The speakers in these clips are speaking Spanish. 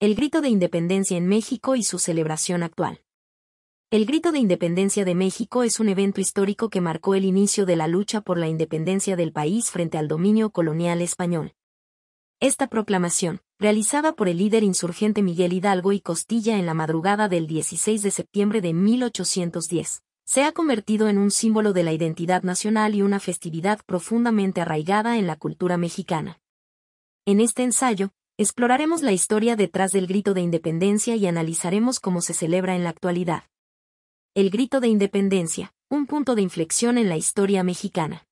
El grito de independencia en México y su celebración actual. El grito de independencia de México es un evento histórico que marcó el inicio de la lucha por la independencia del país frente al dominio colonial español. Esta proclamación, realizada por el líder insurgente Miguel Hidalgo y Costilla en la madrugada del 16 de septiembre de 1810, se ha convertido en un símbolo de la identidad nacional y una festividad profundamente arraigada en la cultura mexicana. En este ensayo, Exploraremos la historia detrás del grito de independencia y analizaremos cómo se celebra en la actualidad. El grito de independencia, un punto de inflexión en la historia mexicana.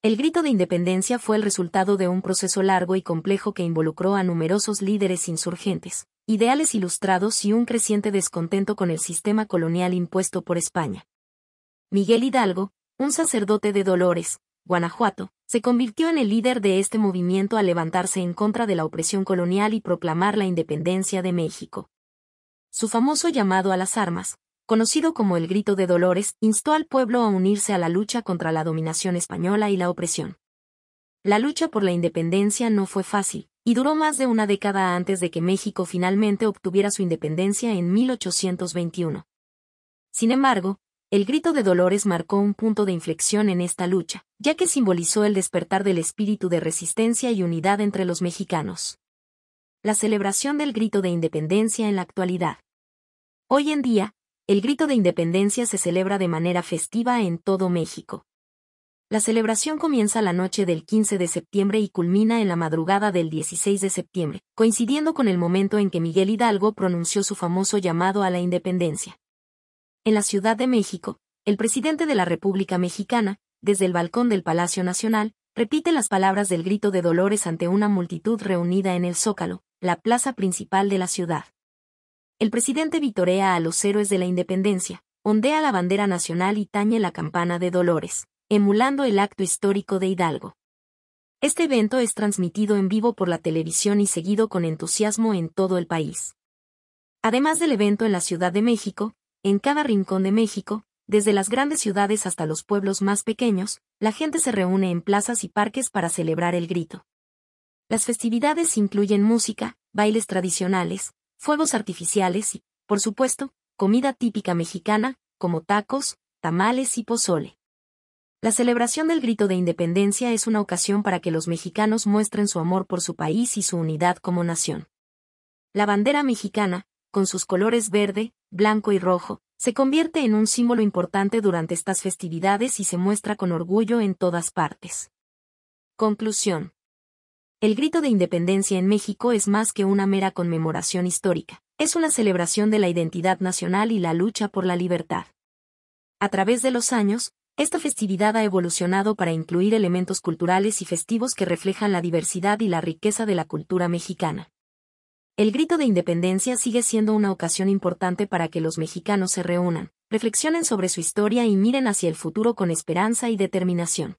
El grito de independencia fue el resultado de un proceso largo y complejo que involucró a numerosos líderes insurgentes, ideales ilustrados y un creciente descontento con el sistema colonial impuesto por España. Miguel Hidalgo, un sacerdote de Dolores, Guanajuato, se convirtió en el líder de este movimiento al levantarse en contra de la opresión colonial y proclamar la independencia de México. Su famoso llamado a las armas, conocido como el Grito de Dolores, instó al pueblo a unirse a la lucha contra la dominación española y la opresión. La lucha por la independencia no fue fácil, y duró más de una década antes de que México finalmente obtuviera su independencia en 1821. Sin embargo, el grito de Dolores marcó un punto de inflexión en esta lucha, ya que simbolizó el despertar del espíritu de resistencia y unidad entre los mexicanos. La celebración del grito de independencia en la actualidad. Hoy en día, el grito de independencia se celebra de manera festiva en todo México. La celebración comienza la noche del 15 de septiembre y culmina en la madrugada del 16 de septiembre, coincidiendo con el momento en que Miguel Hidalgo pronunció su famoso llamado a la independencia en la Ciudad de México, el presidente de la República Mexicana, desde el balcón del Palacio Nacional, repite las palabras del grito de dolores ante una multitud reunida en el Zócalo, la plaza principal de la ciudad. El presidente vitorea a los héroes de la independencia, ondea la bandera nacional y tañe la campana de dolores, emulando el acto histórico de Hidalgo. Este evento es transmitido en vivo por la televisión y seguido con entusiasmo en todo el país. Además del evento en la Ciudad de México, en cada rincón de México, desde las grandes ciudades hasta los pueblos más pequeños, la gente se reúne en plazas y parques para celebrar el grito. Las festividades incluyen música, bailes tradicionales, fuegos artificiales y, por supuesto, comida típica mexicana, como tacos, tamales y pozole. La celebración del grito de independencia es una ocasión para que los mexicanos muestren su amor por su país y su unidad como nación. La bandera mexicana, con sus colores verde, blanco y rojo, se convierte en un símbolo importante durante estas festividades y se muestra con orgullo en todas partes. Conclusión. El grito de independencia en México es más que una mera conmemoración histórica, es una celebración de la identidad nacional y la lucha por la libertad. A través de los años, esta festividad ha evolucionado para incluir elementos culturales y festivos que reflejan la diversidad y la riqueza de la cultura mexicana. El grito de independencia sigue siendo una ocasión importante para que los mexicanos se reúnan, reflexionen sobre su historia y miren hacia el futuro con esperanza y determinación.